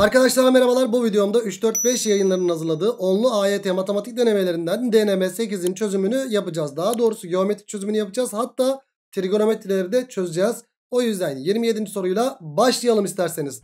Arkadaşlar merhabalar bu videomda 3-4-5 yayınlarının hazırladığı onlu AYT matematik denemelerinden deneme 8'in çözümünü yapacağız. Daha doğrusu geometrik çözümünü yapacağız. Hatta trigonometrileri de çözeceğiz. O yüzden 27. soruyla başlayalım isterseniz.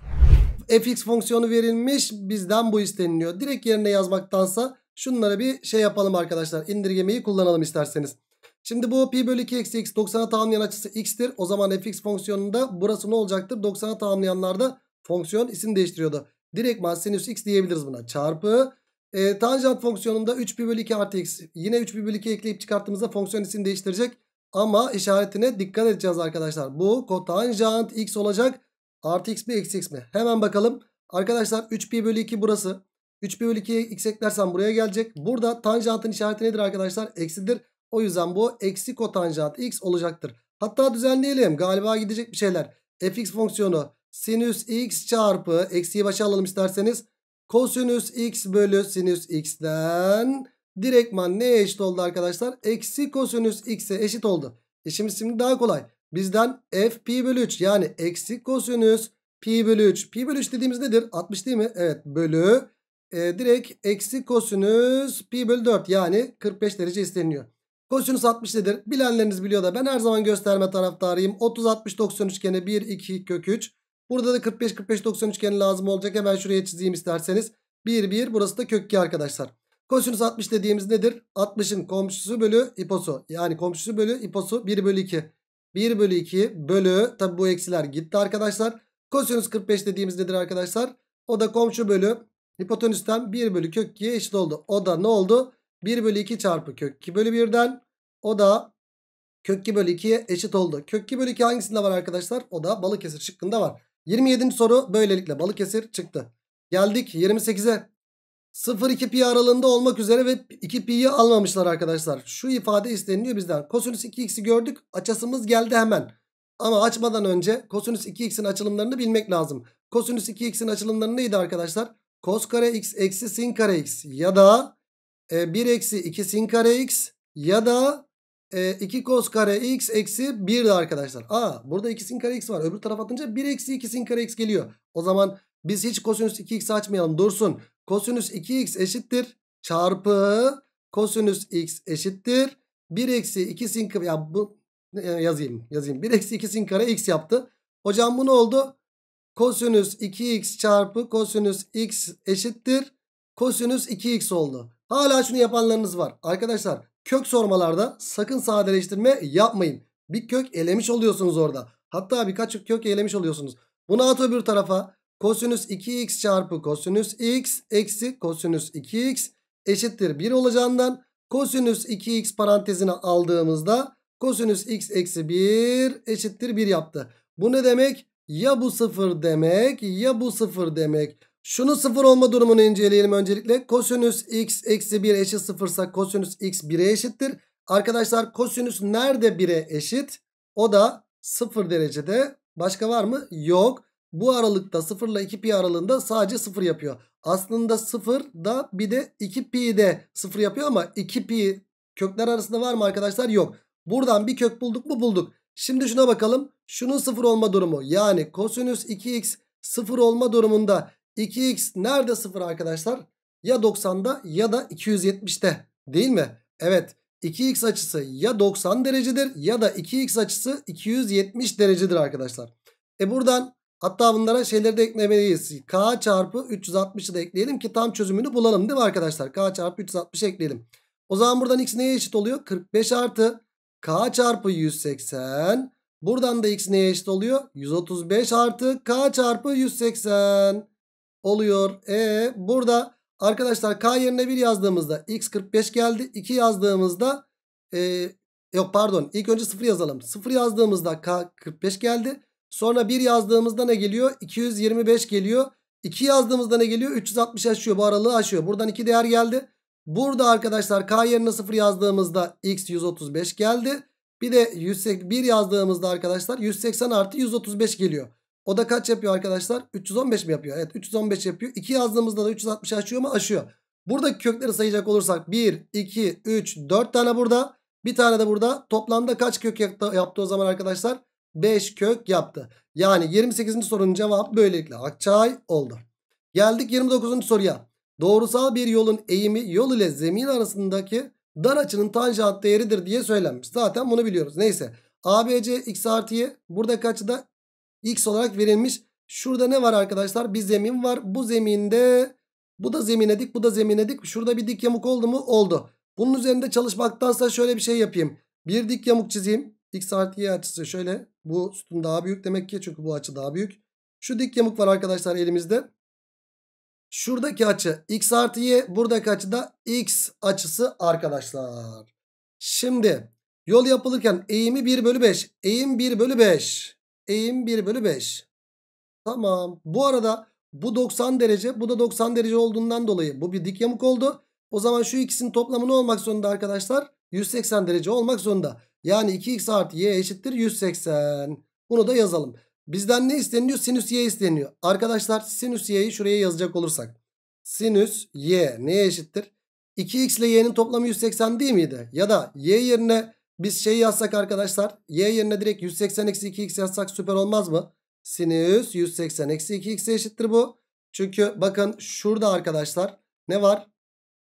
fx fonksiyonu verilmiş bizden bu isteniliyor. Direkt yerine yazmaktansa şunlara bir şey yapalım arkadaşlar. İndirgemeyi kullanalım isterseniz. Şimdi bu pi bölü 2 eksi x 90'a tamamlayan açısı x'tir. O zaman fx fonksiyonunda burası ne olacaktır? 90'a tamamlayanlarda Fonksiyon isim değiştiriyordu. Direktman sinüs x diyebiliriz buna. Çarpı e, tanjant fonksiyonunda 3 pi bölü 2 artı x. Yine 3 pi bölü 2 ekleyip çıkarttığımızda fonksiyon isim değiştirecek. Ama işaretine dikkat edeceğiz arkadaşlar. Bu kotanjant x olacak. Artı x mi eksi x mi? Hemen bakalım. Arkadaşlar 3 pi bölü 2 burası. 3 pi bölü 2'ye x eklersen buraya gelecek. Burada tanjantın işareti nedir arkadaşlar? Eksidir. O yüzden bu eksi kotanjant x olacaktır. Hatta düzenleyelim. Galiba gidecek bir şeyler. fx fonksiyonu sinüs x çarpı eksiği başa alalım isterseniz. Kosinüs x bölü sinüs x'den direktman ne eşit oldu arkadaşlar? Eksi kosinüs x'e eşit oldu. E şimdi, şimdi daha kolay. Bizden f pi bölü 3 yani eksi kosinüs pi bölü 3. Pi bölü 3 dediğimiz nedir? 60 değil mi? Evet bölü e, direkt eksi kosinüs pi bölü 4 yani 45 derece isteniyor. Kosinüs 60 nedir? Bilenleriniz biliyor da ben her zaman gösterme taraftarıyım. 30 60 90 üçgeni 1 2 kök 3 Burada da 45-45-90 üçgeni lazım olacak. Hemen şuraya çizeyim isterseniz. 1 1 burası da kök 2 arkadaşlar. Kosinüs 60 dediğimiz nedir? 60'ın komşusu bölü iposu. Yani komşusu bölü iposu 1 bölü 2. 1 bölü 2 bölü tabi bu eksiler gitti arkadaşlar. Kosinüs 45 dediğimiz nedir arkadaşlar? O da komşu bölü hipotenüsten 1 bölü kök 2'ye eşit oldu. O da ne oldu? 1 bölü 2 çarpı kök 2 bölü 1'den. O da kök 2 bölü 2'ye eşit oldu. Kök 2 bölü 2 hangisinde var arkadaşlar? O da balık Balıkesir şıkkında var. 27. soru böylelikle Balıkesir çıktı. Geldik 28'e. 0-2 pi aralığında olmak üzere ve 2 pi'yi almamışlar arkadaşlar. Şu ifade isteniliyor bizden. Kosinüs 2x'i gördük. Açasımız geldi hemen. Ama açmadan önce kosinüs 2x'in açılımlarını bilmek lazım. Kosinüs 2x'in açılımları neydi arkadaşlar? Kos kare x eksi sin kare x ya da e, 1 eksi 2 sin kare x ya da e, 2 cos kare x eksi 1'di arkadaşlar. Aa burada 2 sin kare x var. Öbür tarafa atınca 1 eksi 2 sin kare x geliyor. O zaman biz hiç kosinüs 2x açmayalım dursun. Kosinüs 2x eşittir. Çarpı kosinüs x eşittir. 1 eksi 2 sin kare ya bu e, yazayım yazayım. 1 eksi 2 sin kare x yaptı. Hocam bu ne oldu? Kosinüs 2x çarpı kosinüs x eşittir. Kosinüs 2x oldu. Hala şunu yapanlarınız var. Arkadaşlar Kök sormalarda sakın sadeleştirme yapmayın. Bir kök elemiş oluyorsunuz orada. Hatta birkaç kök elemiş oluyorsunuz. Bunu at öbür tarafa. Kosinüs 2x çarpı kosinüs x eksi kosinüs 2x eşittir 1 olacağından kosinüs 2x parantezine aldığımızda kosinüs x eksi 1 eşittir 1 yaptı. Bu ne demek? Ya bu 0 demek ya bu 0 demek. Şunu sıfır olma durumunu inceleyelim öncelikle. Kosinüs x eksi 1 eşit sıfırsa kosinüs x 1'e eşittir. Arkadaşlar kosinüs nerede 1'e eşit? O da 0 derecede. Başka var mı? Yok. Bu aralıkta 0 ile 2 pi aralığında sadece 0 yapıyor. Aslında 0 da bir de 2 pi de 0 yapıyor ama 2 pi kökler arasında var mı arkadaşlar? Yok. Buradan bir kök bulduk mu? Bulduk. Şimdi şuna bakalım. Şunun 0 olma durumu yani kosinüs 2x 0 olma durumunda 2x nerede 0 arkadaşlar? Ya 90'da ya da 270'te değil mi? Evet 2x açısı ya 90 derecedir ya da 2x açısı 270 derecedir arkadaşlar. E buradan hatta bunlara şeyleri de eklemeliyiz. k çarpı 360'ı da ekleyelim ki tam çözümünü bulalım değil mi arkadaşlar? k çarpı 360 ekleyelim. O zaman buradan x neye eşit oluyor? 45 artı k çarpı 180. Buradan da x neye eşit oluyor? 135 artı k çarpı 180 oluyor. E burada arkadaşlar K yerine 1 yazdığımızda X 45 geldi. 2 yazdığımızda e, yok pardon ilk önce 0 yazalım. 0 yazdığımızda K 45 geldi. Sonra 1 yazdığımızda ne geliyor? 225 geliyor. 2 yazdığımızda ne geliyor? 360 aşıyor. Bu aralığı aşıyor. Buradan 2 değer geldi. Burada arkadaşlar K yerine 0 yazdığımızda X 135 geldi. Bir de 101 yazdığımızda arkadaşlar 180 artı 135 geliyor. O da kaç yapıyor arkadaşlar? 315 mi yapıyor? Evet 315 yapıyor. 2 yazdığımızda da 360 aşıyor mu? Aşıyor. Buradaki kökleri sayacak olursak 1, 2, 3, 4 tane burada. Bir tane de burada. Toplamda kaç kök yaptı o zaman arkadaşlar? 5 kök yaptı. Yani 28. sorunun cevabı böylelikle Akçay oldu. Geldik 29. soruya. Doğrusal bir yolun eğimi yol ile zemin arasındaki dar açının tanjant değeridir diye söylenmiş. Zaten bunu biliyoruz. Neyse. ABC x artı y. Burada kaçı da x olarak verilmiş. Şurada ne var arkadaşlar? Bir zemin var. Bu zeminde bu da zemine dik bu da zemine dik. Şurada bir dik yamuk oldu mu? Oldu. Bunun üzerinde çalışmaktansa şöyle bir şey yapayım. Bir dik yamuk çizeyim. X artı Y açısı şöyle. Bu sütun daha büyük demek ki çünkü bu açı daha büyük. Şu dik yamuk var arkadaşlar elimizde. Şuradaki açı X artı Y. Buradaki açı da X açısı arkadaşlar. Şimdi yol yapılırken eğimi 1 bölü 5. Eğim 1 bölü 5. Eğim 1 bölü 5. Tamam. Bu arada bu 90 derece bu da 90 derece olduğundan dolayı bu bir dik yamuk oldu. O zaman şu ikisinin toplamı ne olmak zorunda arkadaşlar? 180 derece olmak zorunda. Yani 2x artı y eşittir 180. Bunu da yazalım. Bizden ne isteniyor? Sinüs y isteniyor. Arkadaşlar sinüs y'yi şuraya yazacak olursak. Sinüs y neye eşittir? 2x ile y'nin toplamı 180 değil miydi? Ya da y yerine biz şeyi yazsak arkadaşlar. Y yerine direkt 180 eksi 2x yazsak süper olmaz mı? Sinüs 180 eksi 2x eşittir bu. Çünkü bakın şurada arkadaşlar ne var?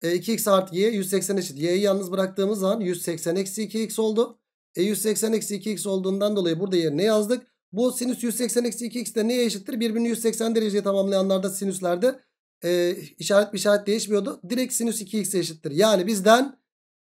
E, 2x artı y 180 eşit. Y'yi yalnız bıraktığımız zaman 180 eksi 2x oldu. E 180 eksi 2x olduğundan dolayı burada yerine yazdık. Bu sinüs 180 eksi 2x de neye eşittir? Birbirini 180 dereceye tamamlayanlarda sinüslerde e, işaret bir işaret değişmiyordu. Direkt sinüs 2 x eşittir. Yani bizden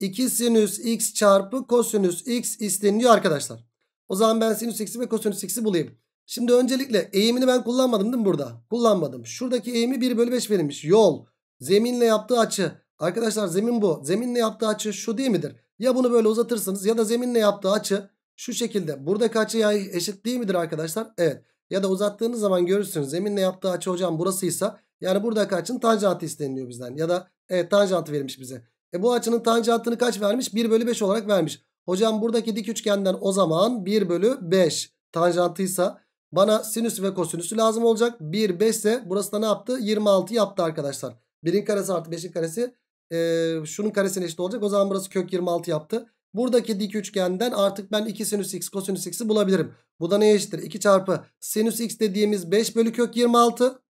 2 sinüs x çarpı kosinüs x isteniyor arkadaşlar. O zaman ben sinüs x'i ve kosinüs x'i bulayım. Şimdi öncelikle eğimini ben kullanmadım değil mi burada? Kullanmadım. Şuradaki eğimi 1 bölü 5 verilmiş. Yol. Zeminle yaptığı açı. Arkadaşlar zemin bu. Zeminle yaptığı açı şu değil midir? Ya bunu böyle uzatırsınız ya da zeminle yaptığı açı şu şekilde. Buradaki yay eşit değil midir arkadaşlar? Evet. Ya da uzattığınız zaman görürsünüz. Zeminle yaptığı açı hocam burasıysa yani buradaki açının tanjantı isteniliyor bizden. Ya da evet tanjantı verilmiş bize. E bu açının tanjantını kaç vermiş? 1 bölü 5 olarak vermiş. Hocam buradaki dik üçgenden o zaman 1 bölü 5 tanjantıysa bana sinüs ve kosinüsü lazım olacak. 1, 5 ise burası da ne yaptı? 26 yaptı arkadaşlar. 1'in karesi artı 5'in karesi e, şunun karesine eşit olacak. O zaman burası kök 26 yaptı. Buradaki dik üçgenden artık ben 2 sinüs x kosinüs x'i bulabilirim. Bu da neye eşittir? 2 çarpı sinüs x dediğimiz 5 bölü kök 26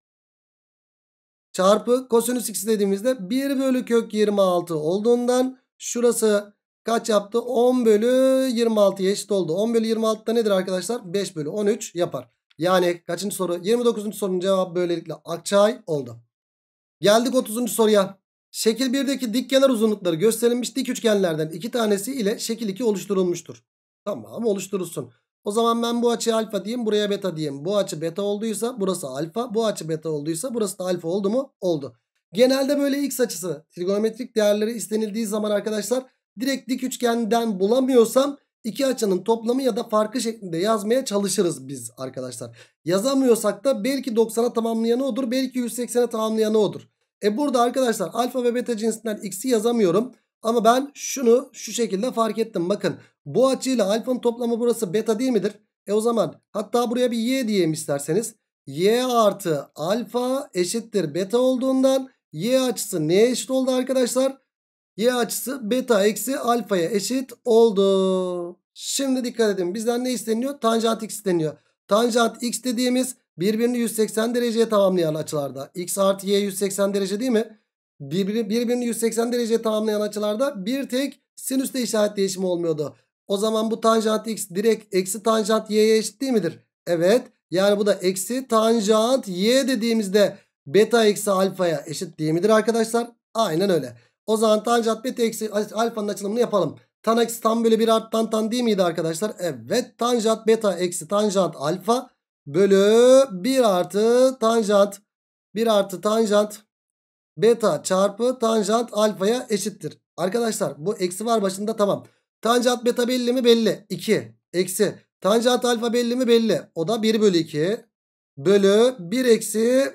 çarpı kosinüs x dediğimizde 1 bölü kök 26 olduğundan şurası kaç yaptı? 10 bölü 26 eşit oldu. 10 bölü 26 da nedir arkadaşlar? 5 bölü 13 yapar. Yani kaçıncı soru? 29. sorunun cevabı böylelikle Akçay oldu. Geldik 30. soruya. Şekil 1'deki dik kenar uzunlukları gösterilmiş dik üçgenlerden iki tanesi ile şekil 2 oluşturulmuştur. Tamam oluşturulsun. O zaman ben bu açı alfa diyeyim buraya beta diyeyim. Bu açı beta olduysa burası alfa. Bu açı beta olduysa burası da alfa oldu mu? Oldu. Genelde böyle x açısı trigonometrik değerleri istenildiği zaman arkadaşlar direkt dik üçgenden bulamıyorsam iki açının toplamı ya da farkı şeklinde yazmaya çalışırız biz arkadaşlar. Yazamıyorsak da belki 90'a tamamlayanı odur belki 180'e tamamlayanı odur. E burada arkadaşlar alfa ve beta cinsinden x'i yazamıyorum. Ama ben şunu şu şekilde fark ettim. Bakın bu açıyla alfanın toplamı burası beta değil midir? E o zaman hatta buraya bir y diyeyim isterseniz. y artı alfa eşittir beta olduğundan y açısı neye eşit oldu arkadaşlar? y açısı beta eksi alfaya eşit oldu. Şimdi dikkat edin bizden ne isteniyor? Tanjant x isteniyor. Tanjant x dediğimiz birbirini 180 dereceye tamamlayan açılarda. x artı y 180 derece değil mi? birbiri, birbirini 180 derece tamamlayan açılarda bir tek sinüste işaret değişimi olmuyordu. O zaman bu tanjant x direkt eksi tanjant y'ye eşit değil midir? Evet. Yani bu da eksi tanjant y dediğimizde beta eksi alfaya eşit değil midir arkadaşlar? Aynen öyle. O zaman tanjant beta eksi alfanın açılımını yapalım. Tan eksi tan bölü 1 art tan tan değil miydi arkadaşlar? Evet. Tanjant beta eksi tanjant alfa bölü 1 artı tanjant 1 artı tanjant beta çarpı tanjant alfaya eşittir. Arkadaşlar bu eksi var başında tamam. Tanjant beta belli mi? Belli. 2 eksi. Tanjant alfa belli mi? Belli. O da 1 bölü 2 bölü 1 eksi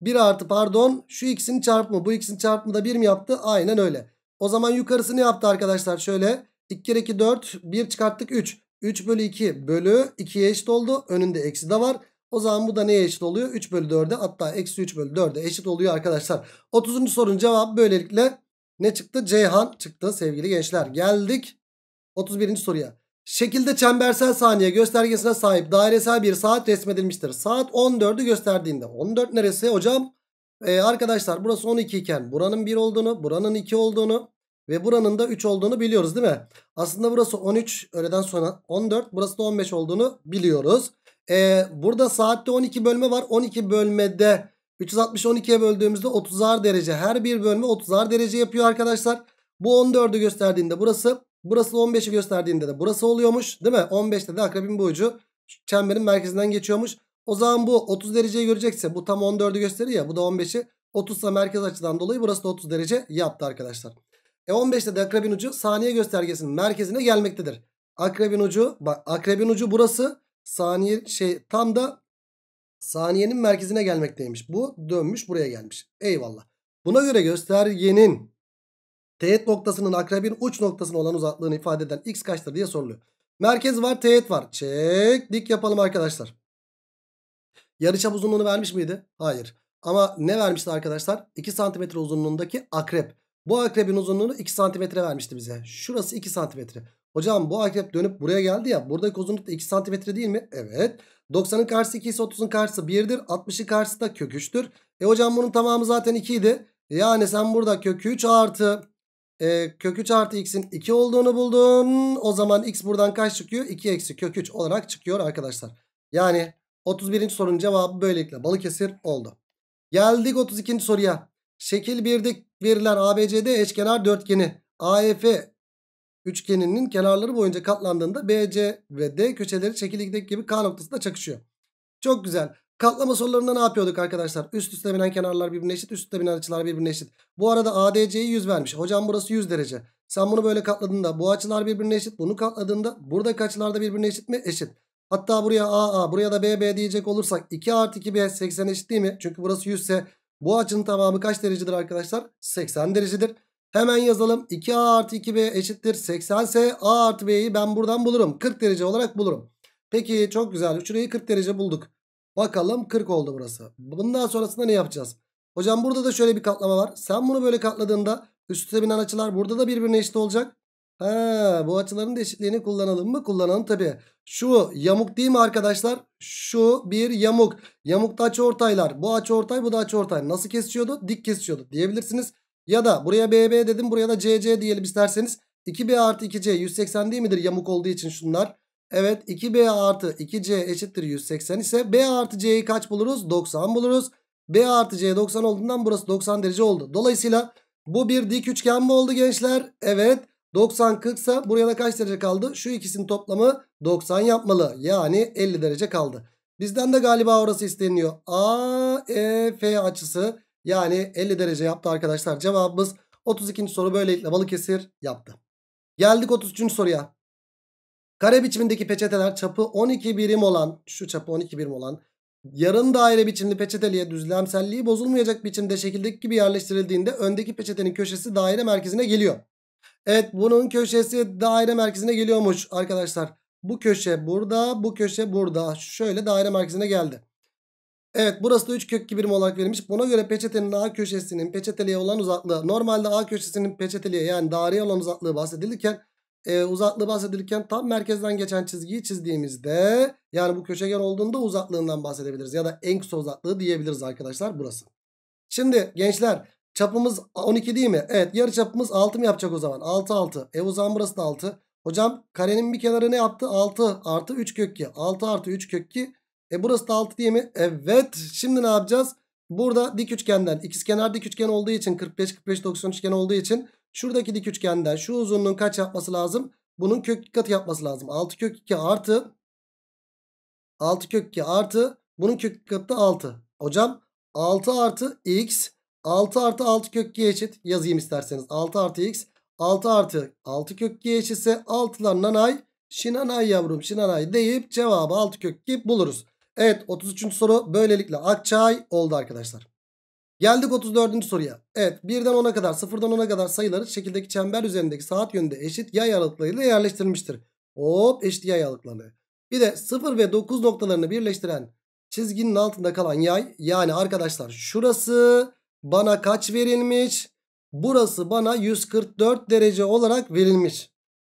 1 artı pardon şu x'in çarpımı. Bu x'in çarpımı da 1 mi yaptı? Aynen öyle. O zaman yukarısı ne yaptı arkadaşlar? Şöyle 2 kere 2 4 1 çıkarttık 3. 3 bölü 2 bölü 2'ye eşit oldu. Önünde eksi de var. O zaman bu da neye eşit oluyor? 3 bölü 4'e hatta eksi 3 bölü 4'e eşit oluyor arkadaşlar. 30. sorunun cevabı böylelikle ne çıktı? Ceyhan çıktı sevgili gençler. Geldik 31. soruya. Şekilde çembersel saniye göstergesine sahip dairesel bir saat resmedilmiştir. Saat 14'ü gösterdiğinde. 14 neresi hocam? Ee, arkadaşlar burası 12 iken buranın 1 olduğunu, buranın 2 olduğunu, ve buranın da 3 olduğunu biliyoruz değil mi? Aslında burası 13 öğleden sonra 14 burası da 15 olduğunu biliyoruz. Ee, burada saatte 12 bölme var. 12 bölmede 360 12'ye böldüğümüzde 30'ar derece. Her bir bölme 30'ar derece yapıyor arkadaşlar. Bu 14'ü gösterdiğinde burası. Burası 15'i gösterdiğinde de burası oluyormuş. Değil mi? 15'te de akrebin bu ucu çemberin merkezinden geçiyormuş. O zaman bu 30 dereceyi görecekse bu tam 14'ü gösteriyor ya. Bu da 15'i. 30 merkez açıdan dolayı burası da 30 derece yaptı arkadaşlar. E 15'te akrebin ucu saniye göstergesinin merkezine gelmektedir. Akrebin ucu bak akrebin ucu burası saniye şey tam da saniyenin merkezine gelmekteymiş. Bu dönmüş buraya gelmiş. Eyvallah. Buna göre göstergenin teğet noktasının akrebin uç noktasına olan uzaklığını ifade eden x kaçtır diye soruluyor. Merkez var teğet var. Çek dik yapalım arkadaşlar. Yarıçap uzunluğunu vermiş miydi? Hayır. Ama ne vermişti arkadaşlar? 2 cm uzunluğundaki akrep. Bu akrebin uzunluğunu 2 santimetre vermişti bize. Şurası 2 santimetre. Hocam bu akrep dönüp buraya geldi ya. Buradaki uzunluk da 2 santimetre değil mi? Evet. 90'ın karşısı 2 ise 30'un karşısı 1'dir. 60'ın karşısı da kök 3'tür. E hocam bunun tamamı zaten 2 idi. Yani sen burada kök 3 artı e, kök 3 artı x'in 2 olduğunu buldun. O zaman x buradan kaç çıkıyor? 2 eksi kök 3 olarak çıkıyor arkadaşlar. Yani 31. sorunun cevabı böylelikle Balıkesir oldu. Geldik 32. soruya. Şekil 1'de verilen ABCD eşkenar dörtgeni AEF üçgeninin kenarları boyunca katlandığında BC ve D köşeleri şekil 2'deki gibi K noktasında çakışıyor. Çok güzel. Katlama sorularında ne yapıyorduk arkadaşlar? Üst üste binen kenarlar birbirine eşit. Üst üste binen açılar birbirine eşit. Bu arada ADC'yi 100 vermiş. Hocam burası 100 derece. Sen bunu böyle katladığında bu açılar birbirine eşit. Bunu katladığında buradaki açılar da birbirine eşit mi? Eşit. Hatta buraya AA buraya da BB diyecek olursak 2 artı 2B 80 eşit değil mi? Çünkü burası 100 ise bu açının tamamı kaç derecedir arkadaşlar? 80 derecedir. Hemen yazalım. 2A artı 2B eşittir 80 ise A artı B'yi ben buradan bulurum. 40 derece olarak bulurum. Peki çok güzel. Şurayı 40 derece bulduk. Bakalım 40 oldu burası. Bundan sonrasında ne yapacağız? Hocam burada da şöyle bir katlama var. Sen bunu böyle katladığında üst üste binen açılar burada da birbirine eşit olacak. Ha, bu açıların da eşitliğini kullanalım mı? Kullanalım tabi. Şu yamuk değil mi arkadaşlar? Şu bir yamuk. Yamukta açı ortaylar. Bu açı ortay bu da açı ortay. Nasıl kesişiyordu? Dik kesişiyordu diyebilirsiniz. Ya da buraya BB dedim buraya da CC diyelim isterseniz. 2B artı 2C 180 değil midir yamuk olduğu için şunlar? Evet 2B artı 2C eşittir 180 ise B artı C'yi kaç buluruz? 90 buluruz. B artı C 90 olduğundan burası 90 derece oldu. Dolayısıyla bu bir dik üçgen mi oldu gençler? Evet. 90 40 ise buraya da kaç derece kaldı? Şu ikisinin toplamı 90 yapmalı. Yani 50 derece kaldı. Bizden de galiba orası isteniyor. A, E, F açısı yani 50 derece yaptı arkadaşlar. Cevabımız 32. soru böylelikle Balıkesir yaptı. Geldik 33. soruya. Kare biçimindeki peçeteler çapı 12 birim olan şu çapı 12 birim olan yarım daire biçimli peçeteliğe düzlemselliği bozulmayacak biçimde şekildeki gibi yerleştirildiğinde öndeki peçetenin köşesi daire merkezine geliyor. Evet bunun köşesi daire merkezine geliyormuş arkadaşlar. Bu köşe burada bu köşe burada. Şöyle daire merkezine geldi. Evet burası da 3 kök 2 birim olarak verilmiş. Buna göre peçetenin A köşesinin peçeteliğe olan uzaklığı. Normalde A köşesinin peçeteliğe yani daireye olan uzaklığı bahsedilirken e, uzaklığı bahsedilirken tam merkezden geçen çizgiyi çizdiğimizde yani bu köşegen olduğunda uzaklığından bahsedebiliriz. Ya da en kısa uzaklığı diyebiliriz arkadaşlar burası. Şimdi gençler Çapımız 12 değil mi? Evet yarı çapımız 6 mı yapacak o zaman? 6 6. E o zaman burası da 6. Hocam karenin bir kenarı ne yaptı? 6 artı 3 kök 2. 6 artı 3 kök 2. E burası da 6 değil mi? Evet. Şimdi ne yapacağız? Burada dik üçgenden ikizkenar dik üçgen olduğu için 45 45 90 üçgen olduğu için şuradaki dik üçgenden şu uzunluğun kaç yapması lazım? Bunun kök katı yapması lazım. 6 kök 2 artı 6 kök 2 artı bunun kök katı da 6. Hocam 6 artı x 6 artı 6 kök g eşit. Yazayım isterseniz. 6 artı x. 6 artı 6 kök g eşitse 6'lar nanay. Şinanay yavrum şinanay deyip cevabı 6 kök g buluruz. Evet 33. soru böylelikle akçay oldu arkadaşlar. Geldik 34. soruya. Evet 1'den 10'a kadar 0'dan 10'a kadar sayıları şekildeki çember üzerindeki saat yönünde eşit yay aralıklarıyla yerleştirilmiştir. Hop eşit yay aralıkları. Bir de 0 ve 9 noktalarını birleştiren çizginin altında kalan yay yani arkadaşlar şurası bana kaç verilmiş? Burası bana 144 derece olarak verilmiş.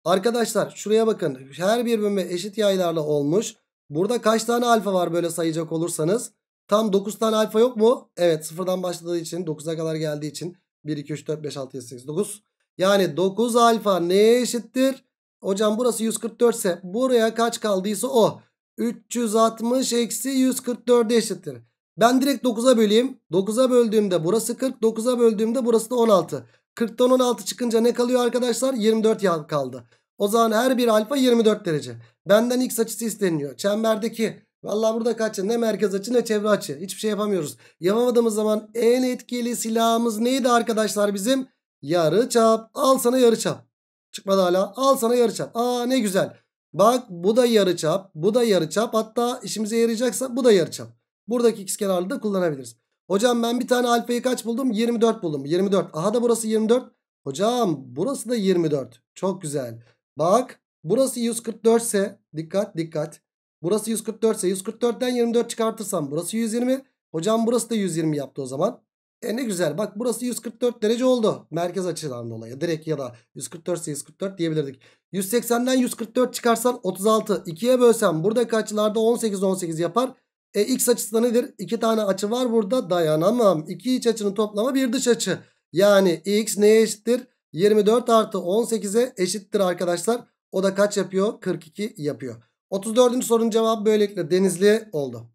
Arkadaşlar şuraya bakın. Her bir bölme eşit yaylarla olmuş. Burada kaç tane alfa var böyle sayacak olursanız? Tam 9 tane alfa yok mu? Evet sıfırdan başladığı için 9'a kadar geldiği için 1, 2, 3, 4, 5, 6, 7, 8, 9. Yani 9 alfa neye eşittir? Hocam burası 144 ise buraya kaç kaldıysa o. 360 eksi 144'e eşittir. Ben direkt 9'a böleyim. 9'a böldüğümde burası 40. 9'a böldüğümde burası da 16. 40'tan 16 çıkınca ne kalıyor arkadaşlar? 24 kaldı. O zaman her bir alfa 24 derece. Benden x açısı isteniyor. Çemberdeki Valla burada kaçın ne merkez açı ne çevre açı. Hiçbir şey yapamıyoruz. Yapamadığımız zaman en etkili silahımız neydi arkadaşlar bizim? Yarı çap. Al sana yarı çap. Çıkmadı hala. Al sana yarı çap. Aa ne güzel. Bak bu da yarı çap. Bu da yarı çap. Hatta işimize yarayacaksa bu da yarı çap. Buradaki x kenarlı da kullanabiliriz. Hocam ben bir tane alfayı kaç buldum? 24 buldum. 24. Aha da burası 24. Hocam burası da 24. Çok güzel. Bak burası 144 ise dikkat dikkat. Burası 144 ise 144'ten 24 çıkartırsam burası 120. Hocam burası da 120 yaptı o zaman. E ne güzel bak burası 144 derece oldu. Merkez açıdan dolayı direkt ya da 144 ise 144 diyebilirdik. 180'den 144 çıkarsan 36. 2'ye bölsem buradaki açılarda 18 18 yapar. E x açısı da nedir? İki tane açı var burada dayanamam. İki iç açının toplamı bir dış açı. Yani x neye eşittir? 24 artı 18'e eşittir arkadaşlar. O da kaç yapıyor? 42 yapıyor. 34. sorunun cevabı böylelikle denizli oldu.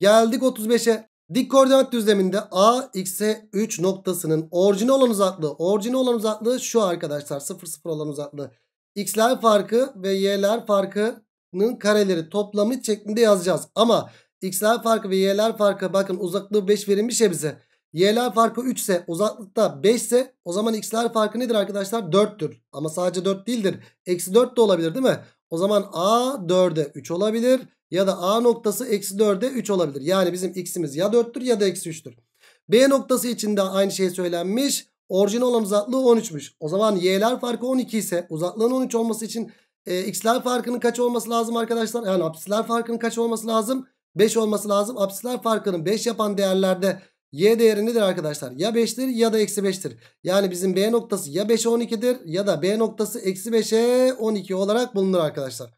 Geldik 35'e. Dik koordinat düzleminde A, X'e 3 noktasının orijine olan uzaklığı. Orijine olan uzaklığı şu arkadaşlar. 0, 0 olan uzaklığı. X'ler farkı ve Y'ler farkının kareleri toplamı şeklinde yazacağız. Ama X'ler farkı ve Y'ler farkı bakın uzaklığı 5 verilmiş ya bize. Y'ler farkı 3 ise uzaklıkta 5 ise o zaman X'ler farkı nedir arkadaşlar? 4'tür. Ama sadece 4 değildir. Eksi 4 de olabilir değil mi? O zaman A 4'e 3 olabilir. Ya da A noktası eksi 4'e 3 olabilir. Yani bizim X'imiz ya 4'tür ya da eksi 3'tür. B noktası için de aynı şey söylenmiş. Orijinal olan uzaklığı 13'müş. O zaman Y'ler farkı 12 ise uzaklığın 13 olması için e, X'ler farkının kaç olması lazım arkadaşlar? Yani apsisler farkının kaç olması lazım? 5 olması lazım. Apsisler farkının 5 yapan değerlerde y değeri nedir arkadaşlar? Ya 5'tir ya da eksi 5'tir. Yani bizim b noktası ya 5'e 12'dir ya da b noktası eksi 5'e 12 olarak bulunur arkadaşlar.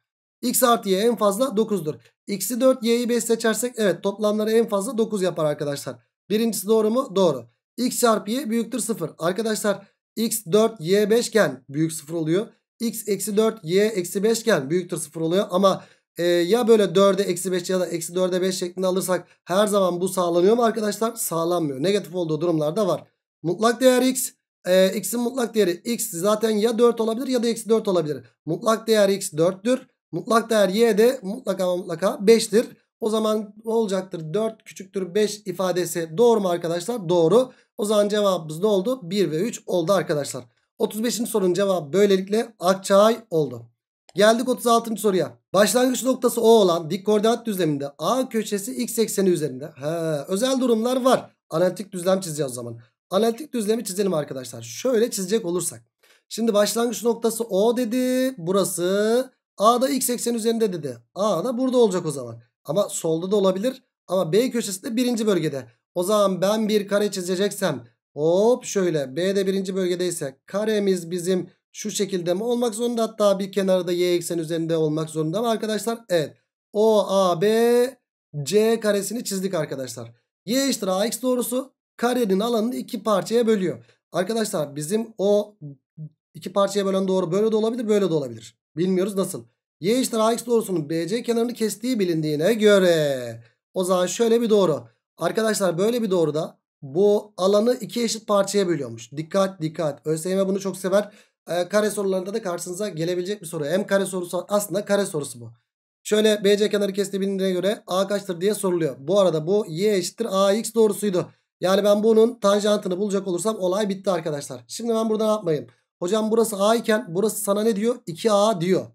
x artı y en fazla 9'dur. x'i 4 y'yi 5 seçersek evet toplamları en fazla 9 yapar arkadaşlar. Birincisi doğru mu? Doğru. x çarpı y büyüktür 0. Arkadaşlar x 4 y 5 iken büyük 0 oluyor. x eksi 4 y eksi 5 iken büyüktür 0 oluyor. Ama e, ya böyle 4'e eksi 5 ya da eksi 4'e 5 şeklinde alırsak her zaman bu sağlanıyor mu arkadaşlar? Sağlanmıyor. Negatif olduğu durumlarda var. Mutlak değer x. E, x'in mutlak değeri x zaten ya 4 olabilir ya da eksi 4 olabilir. Mutlak değer x 4'tür. Mutlak değer y de mutlaka mutlaka 5'tir. O zaman olacaktır 4 küçüktür 5 ifadesi doğru mu arkadaşlar? Doğru. O zaman cevabımız ne oldu? 1 ve 3 oldu arkadaşlar. 35. sorunun cevabı böylelikle Akçay oldu. Geldik 36. soruya. Başlangıç noktası O olan dik koordinat düzleminde A köşesi x ekseni üzerinde. He, özel durumlar var. Analitik düzlem çizeceğiz o zaman. Analitik düzlemi çizelim arkadaşlar. Şöyle çizecek olursak. Şimdi başlangıç noktası O dedi. Burası A da x ekseni üzerinde dedi. A da burada olacak o zaman. Ama solda da olabilir. Ama B köşesi de birinci bölgede. O zaman ben bir kare çizeceksem hop şöyle B de birinci bölgedeyse karemiz bizim şu şekilde mi olmak zorunda? Hatta bir kenarı da y eksen üzerinde olmak zorunda mı arkadaşlar? Evet. O, A, B, C karesini çizdik arkadaşlar. Y eşittir AX doğrusu karenin alanını iki parçaya bölüyor. Arkadaşlar bizim o iki parçaya bölen doğru böyle de olabilir böyle de olabilir. Bilmiyoruz nasıl. Y eşittir AX doğrusunun BC kenarını kestiği bilindiğine göre. O zaman şöyle bir doğru. Arkadaşlar böyle bir da bu alanı iki eşit parçaya bölüyormuş. Dikkat dikkat. ÖSYM bunu çok sever. Ee, kare sorularında da karşınıza gelebilecek bir soru. M kare sorusu aslında kare sorusu bu. Şöyle BC kenarı kesilebildiğine göre A kaçtır diye soruluyor. Bu arada bu Y eşittir AX doğrusuydu. Yani ben bunun tanjantını bulacak olursam olay bitti arkadaşlar. Şimdi ben buradan ne Hocam burası A iken burası sana ne diyor? 2A diyor.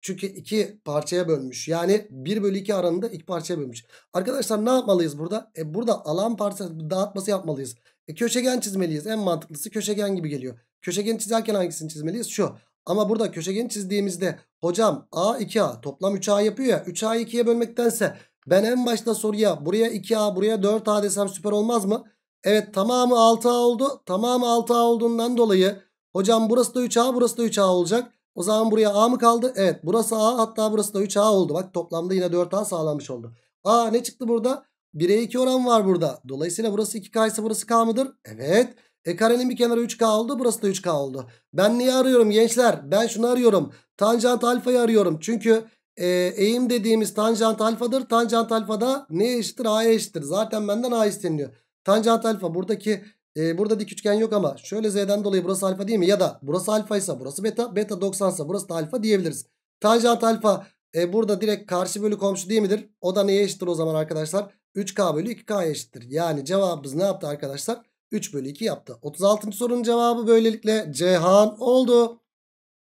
Çünkü iki parçaya bölmüş. Yani 1 bölü 2 aranında iki parçaya bölmüş. Arkadaşlar ne yapmalıyız burada? E burada alan parça dağıtması yapmalıyız. E köşegen çizmeliyiz. En mantıklısı köşegen gibi geliyor. Köşegeni çizerken hangisini çizmeliyiz? Şu. Ama burada köşegeni çizdiğimizde hocam A 2A toplam 3A yapıyor ya. 3A'yı 2'ye bölmektense ben en başta soruya buraya 2A buraya 4A desem süper olmaz mı? Evet tamamı 6A oldu. Tamamı 6A olduğundan dolayı hocam burası da 3A burası da 3A olacak. O zaman buraya A mı kaldı? Evet burası A hatta burası da 3A oldu. Bak toplamda yine 4A sağlanmış oldu. A ne çıktı burada? 1'e 2 oran var burada. Dolayısıyla burası 2K ise burası K mıdır? Evet. E karenin bir kenarı 3K oldu. Burası da 3K oldu. Ben niye arıyorum gençler? Ben şunu arıyorum. Tanjant alfayı arıyorum. Çünkü e, eğim dediğimiz tanjant alfadır. Tanjant alfa da ne eşittir? A'ya eşittir. Zaten benden A isteniyor. Tanjant alfa buradaki e, burada dik üçgen yok ama şöyle z'den dolayı burası alfa değil mi? Ya da burası alfa ise burası beta. Beta 90 ise burası da alfa diyebiliriz. Tanjant alfa e, burada direkt karşı bölü komşu değil midir? O da neye eşittir o zaman arkadaşlar? 3K bölü 2 k eşittir. Yani cevabımız ne yaptı arkadaşlar? 3 bölü 2 yaptı. 36. sorunun cevabı böylelikle Cehan oldu.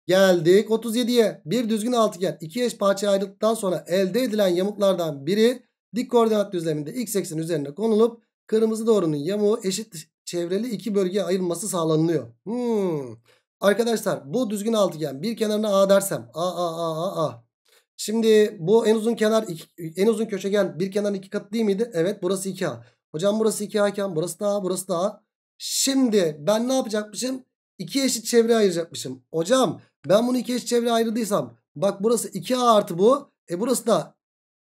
Geldik 37'ye. Bir düzgün altıgen iki eş parçaya ayrıldıktan sonra elde edilen yamuklardan biri dik koordinat düzleminde x ekseni üzerine konulup kırmızı doğrunun yamuğu eşit çevreli iki bölgeye ayrılması sağlanılıyor. Hmm. Arkadaşlar bu düzgün altıgen bir kenarına A dersem A A A A A. Şimdi bu en uzun kenar en uzun köşegen bir kenarın iki katı değil miydi? Evet burası 2A. Hocam burası 2A burası da burası da Şimdi ben ne yapacakmışım? 2 eşit çevre ayıracakmışım. Hocam ben bunu 2 eşit çevre ayırdıysam bak burası 2A artı bu. E burası da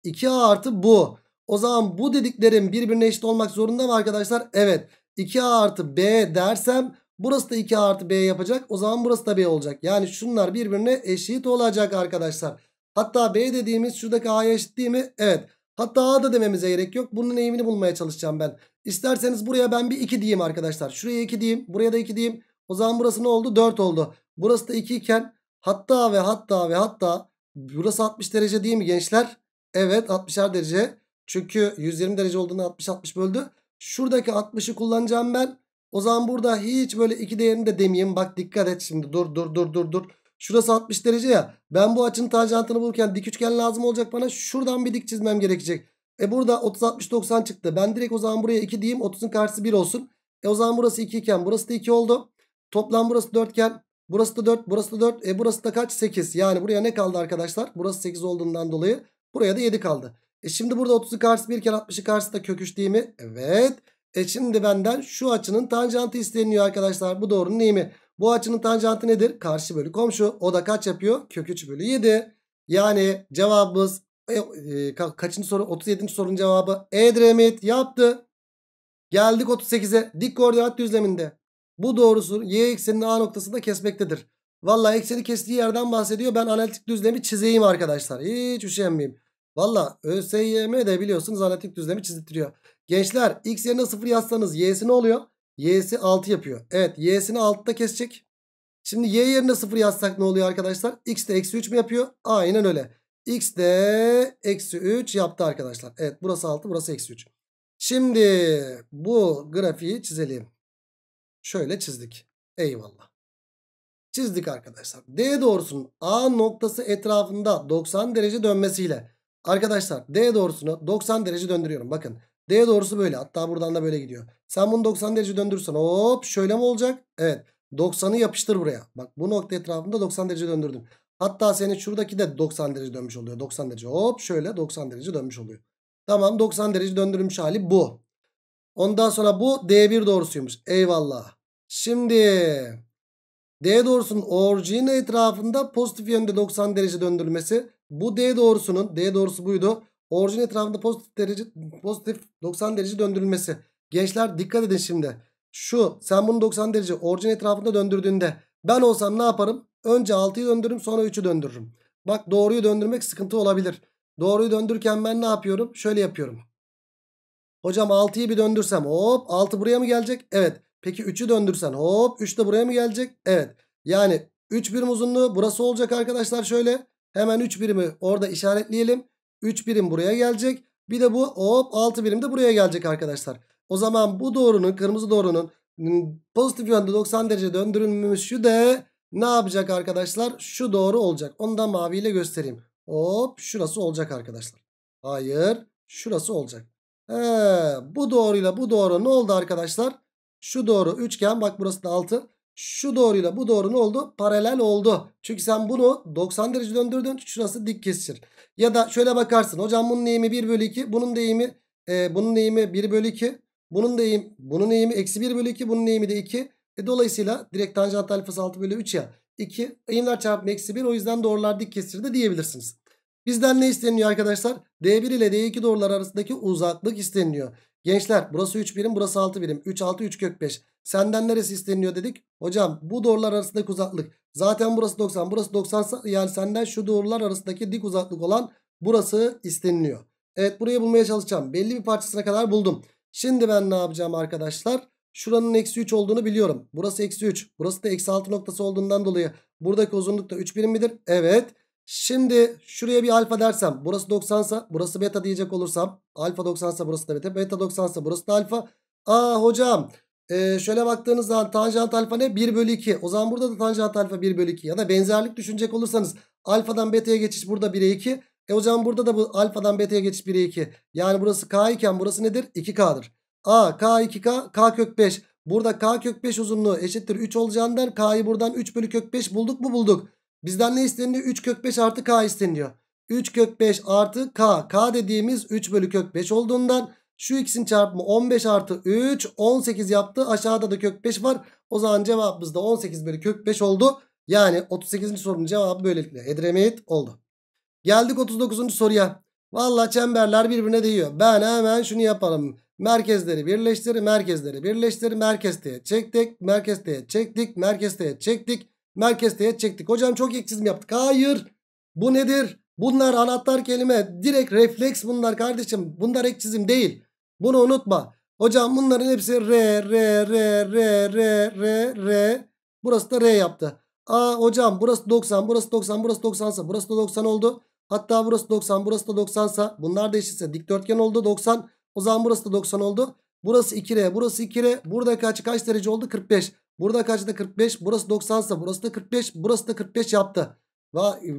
2A artı bu. O zaman bu dediklerim birbirine eşit olmak zorunda mı arkadaşlar? Evet. 2A artı B dersem burası da 2A artı B yapacak. O zaman burası da B olacak. Yani şunlar birbirine eşit olacak arkadaşlar. Hatta B dediğimiz şuradaki A'ya eşit değil mi? Evet. Hatta A da dememize gerek yok. Bunun eğimini bulmaya çalışacağım ben. İsterseniz buraya ben bir 2 diyeyim arkadaşlar. Şuraya 2 diyeyim. Buraya da 2 diyeyim. O zaman burası ne oldu? 4 oldu. Burası da 2 iken hatta ve hatta ve hatta burası 60 derece değil mi gençler? Evet 60'er derece. Çünkü 120 derece olduğunu 60-60 böldü. Şuradaki 60'ı kullanacağım ben. O zaman burada hiç böyle 2 değerini de demeyeyim. Bak dikkat et şimdi. Dur dur dur dur dur. Şurası 60 derece ya. Ben bu açının tanjantını bulurken dik üçgen lazım olacak bana. Şuradan bir dik çizmem gerekecek. E burada 30 60 90 çıktı. Ben direkt o zaman buraya 2 diyeyim. 30'un karşısı 1 olsun. E o zaman burası 2 iken burası da 2 oldu. Toplam burası 4 iken burası da 4 burası da 4. E burası da kaç? 8. Yani buraya ne kaldı arkadaşlar? Burası 8 olduğundan dolayı buraya da 7 kaldı. E şimdi burada 30'un karşısı 1 iken 60'ın karşısı da kök 3 değil mi? Evet. E şimdi benden şu açının tanjantı isteniyor arkadaşlar. Bu doğrunun değil mi? Bu açının tanjantı nedir? Karşı bölü komşu. O da kaç yapıyor? Kök 3 bölü 7. Yani cevabımız e, e, kaçıncı soru? 37. sorunun cevabı Edremit yaptı. Geldik 38'e. Dik koordinat düzleminde. Bu doğrusu y eksenini a noktasında kesmektedir. Valla ekseni kestiği yerden bahsediyor. Ben analitik düzlemi çizeyim arkadaşlar. Hiç üşenmeyeyim. Valla ÖSYM de biliyorsunuz analitik düzlemi çizdiriyor. Gençler x yerine 0 yazsanız y'si ne oluyor? Y'si 6 yapıyor. Evet Y'sini 6'da kesecek. Şimdi Y yerine 0 yazsak ne oluyor arkadaşlar? X de eksi 3 mü yapıyor? Aynen öyle. X de eksi 3 yaptı arkadaşlar. Evet burası 6 burası eksi 3. Şimdi bu grafiği çizelim. Şöyle çizdik. Eyvallah. Çizdik arkadaşlar. D doğrusunun A noktası etrafında 90 derece dönmesiyle. Arkadaşlar D doğrusunu 90 derece döndürüyorum. Bakın D doğrusu böyle. Hatta buradan da böyle gidiyor. Sen bunu 90 derece döndürürsen hop şöyle mi olacak? Evet. 90'ı yapıştır buraya. Bak bu nokta etrafında 90 derece döndürdüm. Hatta senin şuradaki de 90 derece dönmüş oluyor. 90 derece hop şöyle 90 derece dönmüş oluyor. Tamam 90 derece döndürmüş hali bu. Ondan sonra bu D1 doğrusuymuş. Eyvallah. Şimdi D doğrusunun orijini etrafında pozitif yönde 90 derece döndürülmesi. Bu D doğrusunun D doğrusu buydu. Orijin etrafında pozitif derece pozitif 90 derece döndürülmesi. Gençler dikkat edin şimdi. Şu sen bunu 90 derece orijin etrafında döndürdüğünde ben olsam ne yaparım? Önce 6'yı döndürürüm sonra 3'ü döndürürüm. Bak doğruyu döndürmek sıkıntı olabilir. Doğruyu döndürürken ben ne yapıyorum? Şöyle yapıyorum. Hocam 6'yı bir döndürsem hop 6 buraya mı gelecek? Evet. Peki 3'ü döndürsen hop 3 de buraya mı gelecek? Evet. Yani 3 birim uzunluğu burası olacak arkadaşlar şöyle. Hemen 3 birimi orada işaretleyelim. 3 birim buraya gelecek. Bir de bu hop 6 birim de buraya gelecek arkadaşlar. O zaman bu doğrunun kırmızı doğrunun pozitif yönde 90 derece döndürülmüşü de ne yapacak arkadaşlar? Şu doğru olacak. Onu da maviyle göstereyim. Hop şurası olacak arkadaşlar. Hayır şurası olacak. Ee, bu doğruyla bu doğru ne oldu arkadaşlar? Şu doğru üçgen bak burası da 6. Şu doğruyla bu doğru ne oldu? Paralel oldu. Çünkü sen bunu 90 derece döndürdün. Şurası dik kesişir. Ya da şöyle bakarsın. Hocam bunun eğimi 1 bölü 2. Bunun da eğimi, e, bunun eğimi 1 bölü 2. Bunun da eğim, bunun eğimi eksi 1 bölü 2. Bunun eğimi de 2. E, dolayısıyla direkt tanjant alfası 6 bölü 3 ya. 2. Eğimler çarpımı eksi 1. O yüzden doğrular dik kesişir de diyebilirsiniz. Bizden ne isteniyor arkadaşlar? D1 ile D2 doğrular arasındaki uzaklık isteniyor. Gençler burası 3 birim burası 6 birim. 3 6 3 kök 5. Senden neresi isteniliyor dedik. Hocam bu doğrular arasındaki uzaklık. Zaten burası 90 burası 90 yani senden şu doğrular arasındaki dik uzaklık olan burası isteniliyor. Evet burayı bulmaya çalışacağım. Belli bir parçasına kadar buldum. Şimdi ben ne yapacağım arkadaşlar? Şuranın eksi 3 olduğunu biliyorum. Burası eksi 3. Burası da eksi 6 noktası olduğundan dolayı buradaki uzunluk da 3 birim midir? Evet. Şimdi şuraya bir alfa dersem burası 90 burası beta diyecek olursam alfa 90 burası da beta beta 90 burası da alfa. Aa hocam ee, şöyle baktığınız zaman tanjant alfa ne? 1 bölü 2. O zaman burada da tanjant alfa 1 bölü 2. Ya da benzerlik düşünecek olursanız alfadan beta'ya geçiş burada 1'e 2. E hocam burada da bu alfadan beta'ya geçiş 1'e 2. Yani burası k iken burası nedir? 2k'dır. A k 2k k kök 5. Burada k kök 5 uzunluğu eşittir 3 olacağından k'yı buradan 3 bölü kök 5 bulduk mu bulduk. Bizden ne isteniliyor? 3 kök 5 artı k isteniliyor. 3 kök 5 artı k. K dediğimiz 3 bölü kök 5 olduğundan şu ikisinin çarpımı 15 artı 3 18 yaptı. Aşağıda da kök 5 var. O zaman cevabımız da 18 bölü kök 5 oldu. Yani 38. sorunun cevabı böylelikle Edremit oldu. Geldik 39. soruya. Valla çemberler birbirine değiyor. Ben hemen şunu yapalım. Merkezleri birleştir, merkezleri birleştir, merkez teğet çektik, merkez teğet çektik, merkez teğet çektik. Merkez teğet çektik. Hocam çok çizim yaptık. Hayır. Bu nedir? Bunlar anahtar kelime. Direkt refleks bunlar kardeşim. Bunlar ek çizim değil. Bunu unutma. Hocam bunların hepsi R, R, R, R, R, R, R. Burası da R yaptı. Aa hocam burası 90, burası 90, burası 90 sa burası da 90 oldu. Hatta burası 90, burası da 90 sa bunlar da eşitse dikdörtgen oldu 90. O zaman burası da 90 oldu. Burası 2R, burası 2R. Burada kaç kaç derece oldu? 45. Burada kaçta 45? Burası 90 ise burası da 45. Burası da 45 yaptı.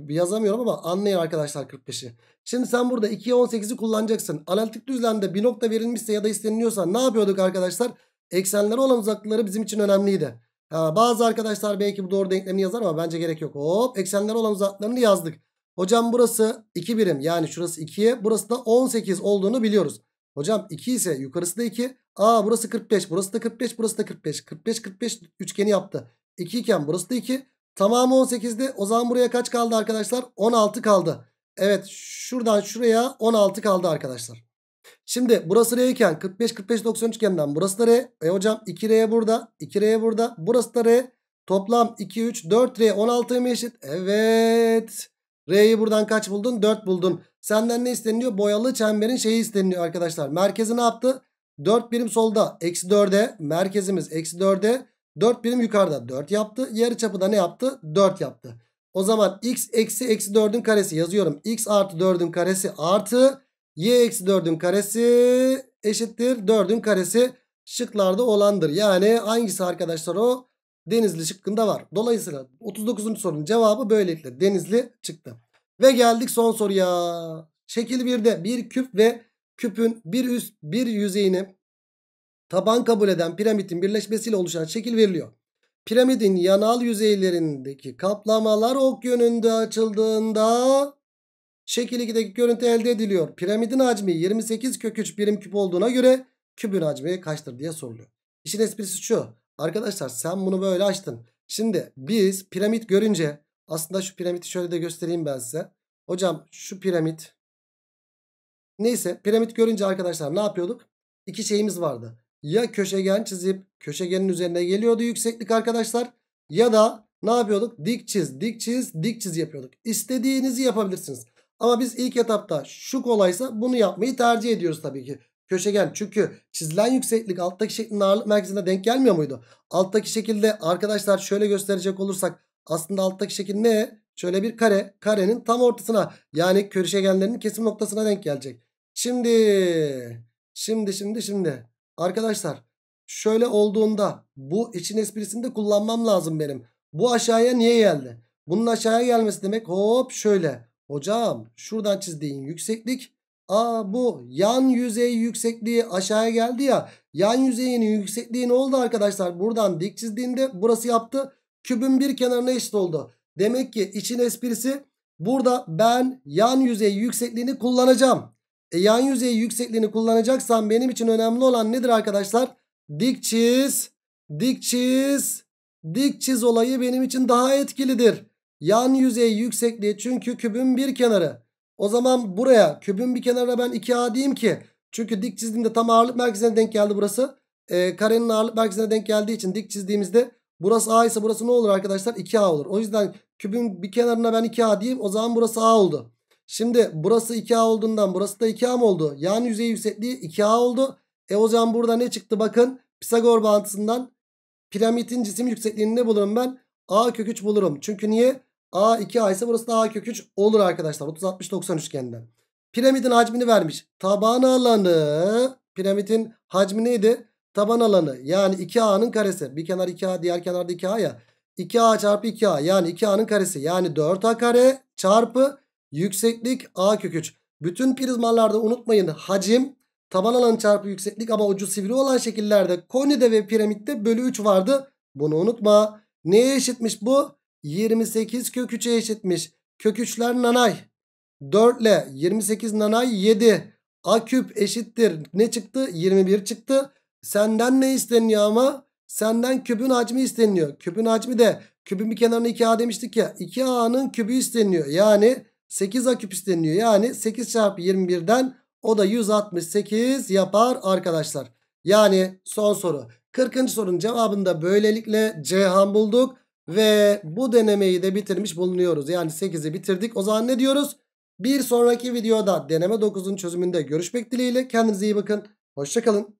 Yazamıyorum ama anlayın arkadaşlar 45'i. Şimdi sen burada 2'ye 18'i kullanacaksın. Analitik düzlemde bir nokta verilmişse ya da isteniliyorsa ne yapıyorduk arkadaşlar? Eksenlere olan uzaklıkları bizim için önemliydi. Ha, bazı arkadaşlar belki bu doğru denklemi yazar ama bence gerek yok. Hop eksenlere olan uzaklıklarını yazdık. Hocam burası 2 birim yani şurası 2'ye burası da 18 olduğunu biliyoruz. Hocam 2 ise yukarısı da 2. Aa burası 45. Burası da 45. Burası da 45. 45 45 üçgeni yaptı. 2 iken burası da 2. Tamamı 18'di. O zaman buraya kaç kaldı arkadaşlar? 16 kaldı. Evet şuradan şuraya 16 kaldı arkadaşlar. Şimdi burası R iken 45 45 90 üçgeninden burası da R. E hocam 2R burada. 2R burada. Burası da R. Toplam 2 3 4 R 16'ya eşit? Evet. R'yi buradan kaç buldun? 4 buldun. Senden ne isteniyor? Boyalı çemberin şeyi isteniyor arkadaşlar. Merkezi ne yaptı? 4 birim solda. Eksi 4'e. Merkezimiz eksi 4'e. 4 birim yukarıda 4 yaptı. Yarı çapı da ne yaptı? 4 yaptı. O zaman x eksi eksi 4'ün karesi yazıyorum. x artı 4'ün karesi artı y eksi 4'ün karesi eşittir. 4'ün karesi şıklarda olandır. Yani hangisi arkadaşlar o? Denizli şıkkında var. Dolayısıyla 39. sorunun cevabı böylelikle denizli çıktı. Ve geldik son soruya. Şekil 1'de bir küp ve küpün bir üst bir yüzeyini taban kabul eden piramidin birleşmesiyle oluşan şekil veriliyor. Piramidin yanal yüzeylerindeki kaplamalar ok yönünde açıldığında şekil 2'deki görüntü elde ediliyor. Piramidin hacmi 28 kök 3 birim küp olduğuna göre küpün hacmi kaçtır diye soruluyor. İşin esprisi şu. Arkadaşlar sen bunu böyle açtın. Şimdi biz piramit görünce aslında şu piramidi şöyle de göstereyim ben size. Hocam şu piramit. Neyse piramit görünce arkadaşlar ne yapıyorduk? İki şeyimiz vardı. Ya köşegen çizip köşegenin üzerine geliyordu yükseklik arkadaşlar. Ya da ne yapıyorduk? Dik çiz, dik çiz, dik çiz yapıyorduk. İstediğinizi yapabilirsiniz. Ama biz ilk etapta şu kolaysa bunu yapmayı tercih ediyoruz tabii ki. Köşegen çünkü çizilen yükseklik alttaki şeklin ağırlık merkezine denk gelmiyor muydu? Alttaki şekilde arkadaşlar şöyle gösterecek olursak aslında alttaki şekil ne? Şöyle bir kare. Karenin tam ortasına yani köşegenlerinin kesim noktasına denk gelecek. Şimdi şimdi şimdi şimdi arkadaşlar şöyle olduğunda bu için esprisini de kullanmam lazım benim. Bu aşağıya niye geldi? Bunun aşağıya gelmesi demek hop şöyle. Hocam şuradan çizdiğin yükseklik Aa bu yan yüzey yüksekliği aşağıya geldi ya. Yan yüzeyinin yüksekliği ne oldu arkadaşlar? Buradan dik çizdiğinde burası yaptı. Kübün bir kenarına eşit oldu. Demek ki için esprisi burada ben yan yüzey yüksekliğini kullanacağım. E, yan yüzey yüksekliğini kullanacaksam benim için önemli olan nedir arkadaşlar? Dik çiz, dik çiz, dik çiz olayı benim için daha etkilidir. Yan yüzey yüksekliği çünkü kübün bir kenarı. O zaman buraya kübün bir kenarına ben 2A diyeyim ki. Çünkü dik çizdiğimde tam ağırlık merkezine denk geldi burası. E, karenin ağırlık merkezine denk geldiği için dik çizdiğimizde Burası A ise burası ne olur arkadaşlar? 2A olur. O yüzden kübün bir kenarına ben 2A diyeyim. O zaman burası A oldu. Şimdi burası 2A olduğundan burası da 2A mı oldu? Yani yüzey yüksekliği 2A oldu. E o zaman burada ne çıktı? Bakın Pisagor bağıntısından piramidin cisim yüksekliğini ne bulurum ben? A kök 3 bulurum. Çünkü niye? A 2A ise burası da A kök 3 olur arkadaşlar. 30-60-90 üçgenden. Piramidin hacmini vermiş. Taban alanı piramidin hacmi neydi? taban alanı yani 2A'nın karesi. Bir kenar 2A diğer kenarda 2A ya. 2A çarpı 2A yani 2A'nın karesi yani 4A kare çarpı yükseklik A kök 3. Bütün prizmalarda unutmayın hacim taban alanı çarpı yükseklik ama ucu sivri olan şekillerde konide ve piramitte bölü 3 vardı. Bunu unutma. Neye eşitmiş bu? 28 kök 3'e eşitmiş. Kök 3'ler nanay. 4 ile 28 nanay 7. A küp eşittir. Ne çıktı? 21 çıktı. Senden ne isteniyor ama? Senden küpün hacmi isteniyor. Küpün hacmi de küpün bir kenarını 2A demiştik ya. 2A'nın kübü isteniyor. Yani 8A küp isteniyor. Yani 8 çarpı 21'den o da 168 yapar arkadaşlar. Yani son soru. 40. sorunun cevabında böylelikle Ceyhan bulduk. Ve bu denemeyi de bitirmiş bulunuyoruz. Yani 8'i bitirdik. O zaman ne diyoruz? Bir sonraki videoda deneme 9'un çözümünde görüşmek dileğiyle. Kendinize iyi bakın. Hoşçakalın.